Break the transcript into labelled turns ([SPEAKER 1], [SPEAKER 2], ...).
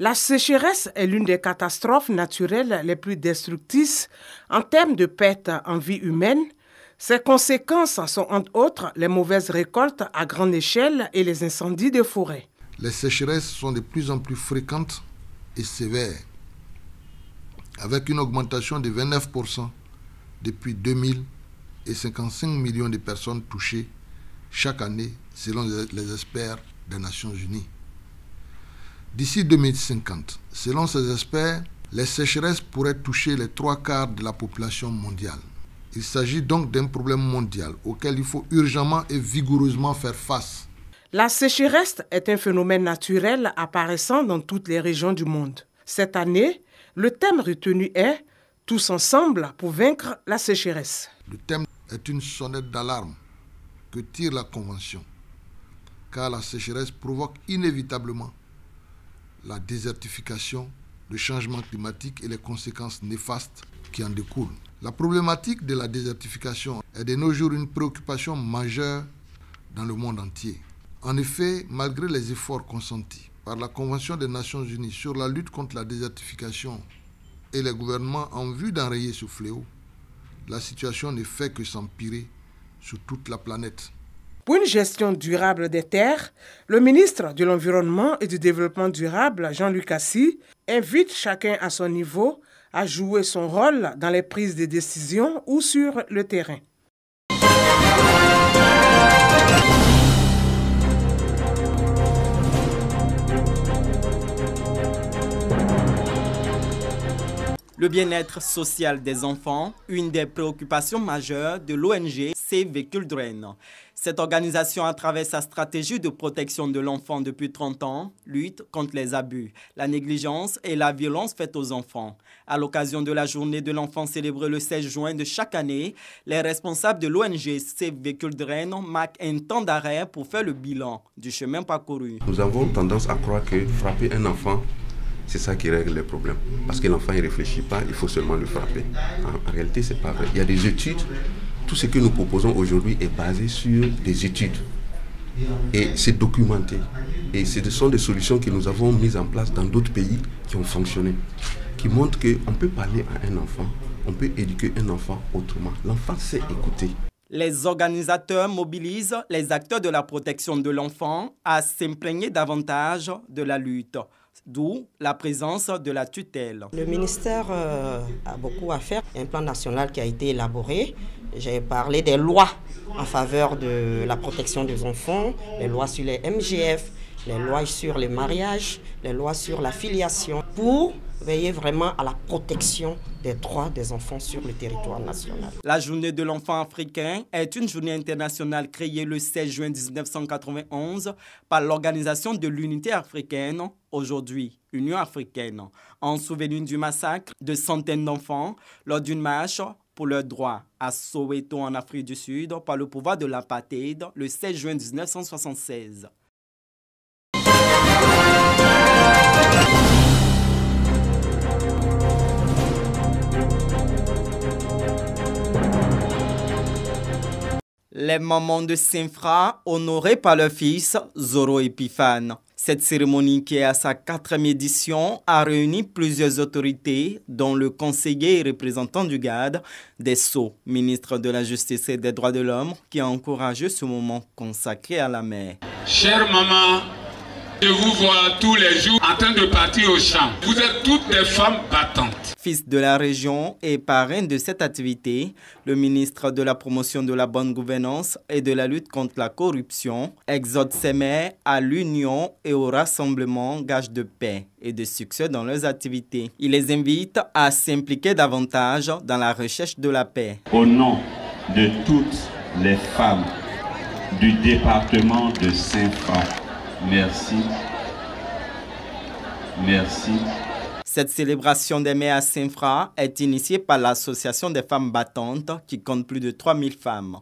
[SPEAKER 1] La sécheresse est l'une des catastrophes naturelles les plus destructrices en termes de perte en vie humaine. Ses conséquences sont entre autres les mauvaises récoltes à grande échelle et les incendies de forêt.
[SPEAKER 2] Les sécheresses sont de plus en plus fréquentes et sévères, avec une augmentation de 29% depuis 2000 et 55 millions de personnes touchées chaque année selon les experts des Nations Unies. D'ici 2050, selon ces experts, les sécheresses pourraient toucher les trois quarts de la population mondiale. Il s'agit donc d'un problème mondial auquel il faut urgentement et vigoureusement faire face.
[SPEAKER 1] La sécheresse est un phénomène naturel apparaissant dans toutes les régions du monde. Cette année, le thème retenu est Tous ensemble
[SPEAKER 2] pour vaincre la sécheresse. Le thème est une sonnette d'alarme que tire la Convention, car la sécheresse provoque inévitablement la désertification, le changement climatique et les conséquences néfastes qui en découlent. La problématique de la désertification est de nos jours une préoccupation majeure dans le monde entier. En effet, malgré les efforts consentis par la Convention des Nations Unies sur la lutte contre la désertification et les gouvernements en vue d'enrayer ce fléau, la situation ne fait que s'empirer sur toute la planète.
[SPEAKER 1] Pour une gestion durable des terres, le ministre de l'Environnement et du Développement durable, Jean-Luc Assis, invite chacun à son niveau à jouer son rôle dans les prises de décision ou sur le terrain.
[SPEAKER 3] Le bien-être social des enfants, une des préoccupations majeures de l'ONG Save Children. Cette organisation, à travers sa stratégie de protection de l'enfant depuis 30 ans, lutte contre les abus, la négligence et la violence faite aux enfants. À l'occasion de la journée de l'enfant célébrée le 16 juin de chaque année, les responsables de l'ONG Save Children marquent un temps d'arrêt pour faire le bilan du chemin parcouru.
[SPEAKER 2] Nous avons tendance à croire que frapper un enfant c'est ça qui règle les problèmes. Parce que l'enfant ne réfléchit pas, il faut seulement le frapper. En, en réalité, ce n'est pas vrai. Il y a des études. Tout ce que nous proposons aujourd'hui est basé sur des études. Et c'est documenté. Et ce sont des solutions que nous avons mises en place dans d'autres pays qui ont fonctionné, qui montrent qu'on peut parler à un enfant, on peut éduquer un enfant autrement. L'enfant sait écouter.
[SPEAKER 3] Les organisateurs mobilisent les acteurs de la protection de l'enfant à s'imprégner davantage de la lutte d'où la présence de la tutelle. Le ministère euh, a beaucoup à faire. Un plan national qui a été élaboré. J'ai parlé des lois en faveur de la protection des enfants, les lois sur les MGF, les lois sur les mariages, les lois sur la filiation pour veiller vraiment à la protection des droits des enfants sur le territoire national. La journée de l'enfant africain est une journée internationale créée le 16 juin 1991 par l'Organisation de l'Unité africaine, aujourd'hui Union africaine, en souvenir du massacre de centaines d'enfants lors d'une marche pour leurs droits à Soweto en Afrique du Sud par le pouvoir de l'apartheid le 16 juin 1976. les mamans de Sinfra honorées par leur fils Zoro Epiphane. Cette cérémonie qui est à sa quatrième édition a réuni plusieurs autorités, dont le conseiller et représentant du GAD, des Sceaux, ministre de la Justice et des Droits de l'Homme, qui a encouragé ce moment consacré à la mère.
[SPEAKER 1] Chère maman, je vous vois tous les jours en train de partir au champ. Vous êtes toutes des femmes battantes
[SPEAKER 3] de la région et parrain de cette activité, le ministre de la Promotion de la Bonne Gouvernance et de la lutte contre la corruption exhorte ses maires à l'union et au rassemblement gage de paix et de succès dans leurs activités. Il les invite à s'impliquer davantage dans la recherche de la paix. Au nom de toutes les femmes du département de Saint-Franc, merci. Merci cette célébration des mères à Saint-Fra est initiée par l'Association des femmes battantes qui compte plus de 3000 femmes.